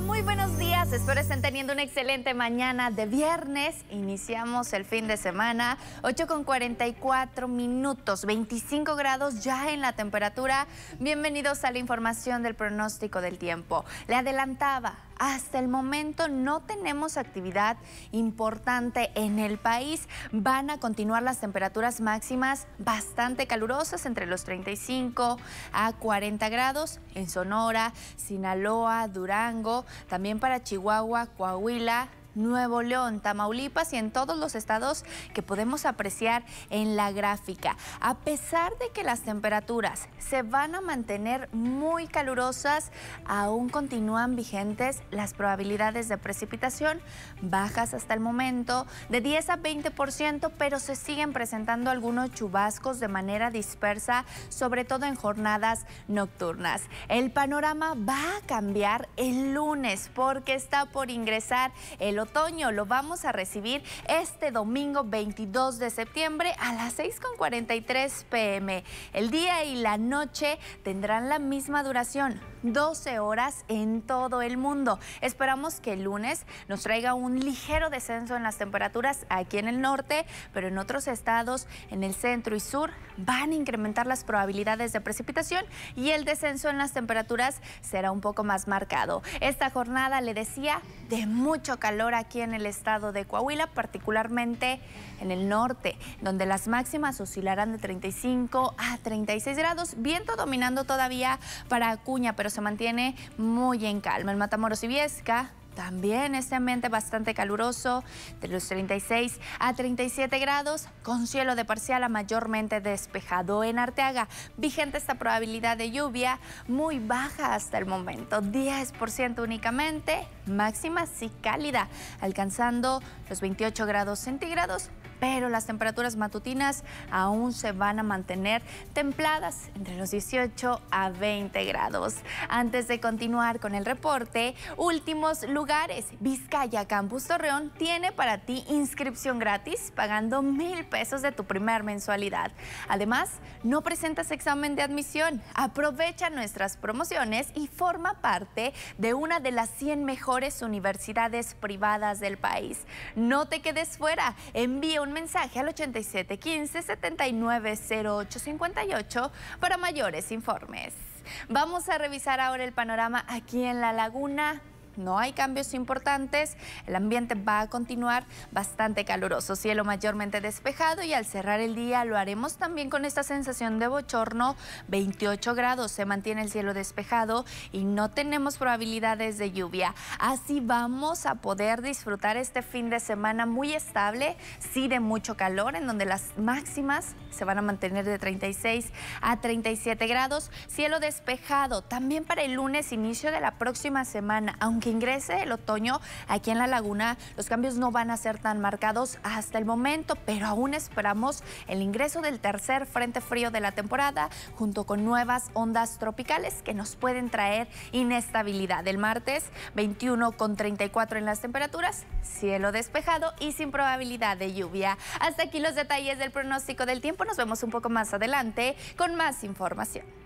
muy buenos días. Espero estén teniendo una excelente mañana de viernes. Iniciamos el fin de semana, 8 con 44 minutos, 25 grados ya en la temperatura. Bienvenidos a la información del pronóstico del tiempo. Le adelantaba, hasta el momento no tenemos actividad importante en el país. Van a continuar las temperaturas máximas bastante calurosas entre los 35 a 40 grados en Sonora, Sinaloa, Durango, también para Chihuahua, Coahuila, Nuevo León, Tamaulipas y en todos los estados que podemos apreciar en la gráfica. A pesar de que las temperaturas se van a mantener muy calurosas, aún continúan vigentes las probabilidades de precipitación bajas hasta el momento de 10 a 20%, pero se siguen presentando algunos chubascos de manera dispersa, sobre todo en jornadas nocturnas. El panorama va a cambiar el lunes porque está por ingresar el el otoño. Lo vamos a recibir este domingo 22 de septiembre a las 6.43 pm. El día y la noche tendrán la misma duración. 12 horas en todo el mundo. Esperamos que el lunes nos traiga un ligero descenso en las temperaturas aquí en el norte, pero en otros estados, en el centro y sur, van a incrementar las probabilidades de precipitación y el descenso en las temperaturas será un poco más marcado. Esta jornada, le decía, de mucho calor aquí en el estado de Coahuila, particularmente en el norte, donde las máximas oscilarán de 35 a 36 grados, viento dominando todavía para Acuña, pero se mantiene muy en calma. el Matamoros y Viesca también este ambiente bastante caluroso, de los 36 a 37 grados, con cielo de parcial a mayormente despejado. En Arteaga, vigente esta probabilidad de lluvia, muy baja hasta el momento, 10% únicamente, máxima sí cálida, alcanzando los 28 grados centígrados pero las temperaturas matutinas aún se van a mantener templadas entre los 18 a 20 grados. Antes de continuar con el reporte, últimos lugares. Vizcaya Campus Torreón tiene para ti inscripción gratis pagando mil pesos de tu primer mensualidad. Además, no presentas examen de admisión. Aprovecha nuestras promociones y forma parte de una de las 100 mejores universidades privadas del país. No te quedes fuera. Envía un mensaje al 8715-790858 para mayores informes. Vamos a revisar ahora el panorama aquí en la laguna no hay cambios importantes. El ambiente va a continuar bastante caluroso, cielo mayormente despejado y al cerrar el día lo haremos también con esta sensación de bochorno, 28 grados, se mantiene el cielo despejado y no tenemos probabilidades de lluvia. Así vamos a poder disfrutar este fin de semana muy estable, sí de mucho calor, en donde las máximas se van a mantener de 36 a 37 grados, cielo despejado. También para el lunes, inicio de la próxima semana, aunque ingrese el otoño aquí en la laguna, los cambios no van a ser tan marcados hasta el momento, pero aún esperamos el ingreso del tercer frente frío de la temporada junto con nuevas ondas tropicales que nos pueden traer inestabilidad. El martes 21 con 34 en las temperaturas, cielo despejado y sin probabilidad de lluvia. Hasta aquí los detalles del pronóstico del tiempo. Nos vemos un poco más adelante con más información.